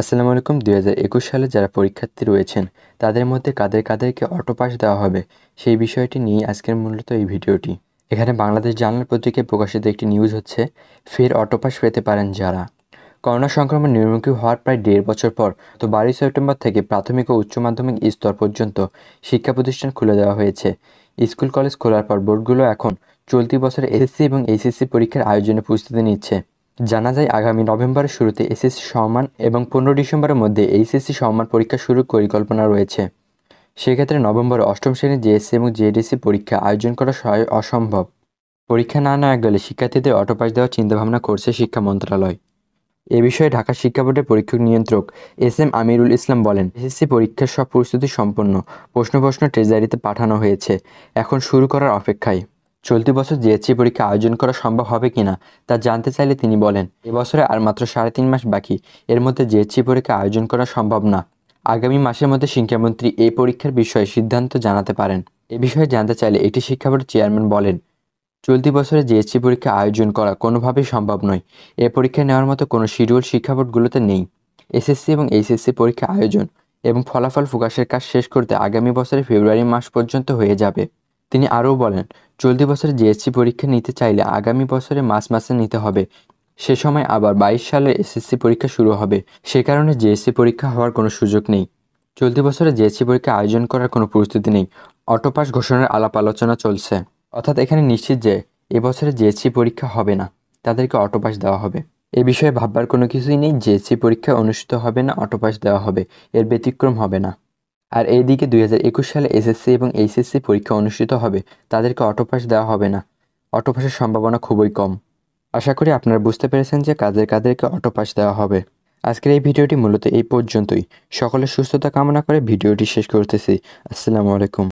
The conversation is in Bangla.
আসসালামু আলাইকুম দুই হাজার একুশ সালে যারা পরীক্ষার্থী রয়েছেন তাদের মধ্যে কাদের কাদেরকে অটোপাস দেওয়া হবে সেই বিষয়টি নিয়ে আজকের মূলত এই ভিডিওটি এখানে বাংলাদেশ জার্নাল পত্রিকায় প্রকাশিত একটি নিউজ হচ্ছে ফের অটোপাস পেতে পারেন যারা করোনা সংক্রমণ নির্মুখী হওয়ার প্রায় দেড় বছর পর তো বারোই সেপ্টেম্বর থেকে প্রাথমিক ও উচ্চ মাধ্যমিক স্তর পর্যন্ত শিক্ষা প্রতিষ্ঠান খুলে দেওয়া হয়েছে স্কুল কলেজ খোলার পর বোর্ডগুলো এখন চলতি বছর এসএসসি এবং এইচএসসি পরীক্ষার আয়োজনে প্রস্তুতি নিচ্ছে জানা যায় আগামী নভেম্বরের শুরুতে এসএসসি সম্মান এবং পনেরো ডিসেম্বরের মধ্যে এইচএসসি সম্মান পরীক্ষা শুরুর পরিকল্পনা রয়েছে সেক্ষেত্রে নভেম্বরে অষ্টম শ্রেণীর জেএসসি এবং জেডিসি পরীক্ষা আয়োজন করা সহায় অসম্ভব পরীক্ষা না নেওয়া গেলে শিক্ষার্থীদের অটোপাস দেওয়ার চিন্তাভাবনা করছে শিক্ষা মন্ত্রণালয় এ বিষয়ে ঢাকা শিক্ষা বোর্ডের পরীক্ষক নিয়ন্ত্রক এস এম আমিরুল ইসলাম বলেন এসএসসি পরীক্ষার সব প্রস্তুতি সম্পন্ন প্রশ্ন প্রশ্ন ট্রেজারিতে পাঠানো হয়েছে এখন শুরু করার অপেক্ষায় চলতি বছর জিএসসি পরীক্ষা আয়োজন করা সম্ভব হবে কিনা তা জানতে চাইলে তিনি বলেন এবছরে আর মাত্র সাড়ে তিন মাস বাকি এর মধ্যে জিএসসি পরীক্ষা আয়োজন করা সম্ভব না আগামী মাসের মধ্যে শিক্ষামন্ত্রী এই পরীক্ষার বিষয়ে সিদ্ধান্ত জানাতে পারেন এ বিষয়ে জানতে চাইলে এটি শিক্ষা বোর্ড চেয়ারম্যান বলেন চলতি বছরে জিএসসি পরীক্ষা আয়োজন করা কোনোভাবেই সম্ভব নয় এ পরীক্ষা নেওয়ার মতো কোনো শিডিউল শিক্ষা বোর্ডগুলোতে নেই এসএসসি এবং এইচএসসি পরীক্ষা আয়োজন এবং ফলাফল প্রকাশের কাজ শেষ করতে আগামী বছরের ফেব্রুয়ারি মাস পর্যন্ত হয়ে যাবে তিনি আরও বলেন চলতি বছরে জিএসসি পরীক্ষা নিতে চাইলে আগামী বছরে মাস মাসে নিতে হবে সে সময় আবার বাইশ সালে এসএসসি পরীক্ষা শুরু হবে সে কারণে জিএসসি পরীক্ষা হওয়ার কোনো সুযোগ নেই চলতি বছরে জিএসসি পরীক্ষা আয়োজন করার কোনো প্রস্তুতি নেই অটোপাস ঘোষণার আলাপ আলোচনা চলছে অর্থাৎ এখানে নিশ্চিত যে এবছরে জিএসসি পরীক্ষা হবে না তাদেরকে অটোপাস দেওয়া হবে এ বিষয়ে ভাববার কোনো কিছুই নেই জিএসসি পরীক্ষা অনুষ্ঠিত হবে না অটোপাস দেওয়া হবে এর ব্যতিক্রম হবে না আর এইদিকে দুই সালে এসএসসি এবং এইচএসসি পরীক্ষা অনুষ্ঠিত হবে তাদেরকে অটোপাস দেওয়া হবে না অটোপাসের সম্ভাবনা খুবই কম আশা করি আপনারা বুঝতে পেরেছেন যে কাদের কাদেরকে অটোপাস দেওয়া হবে আজকের এই ভিডিওটি মূলত এই পর্যন্তই সকলের সুস্থতা কামনা করে ভিডিওটি শেষ করতেছি আসসালামু আলাইকুম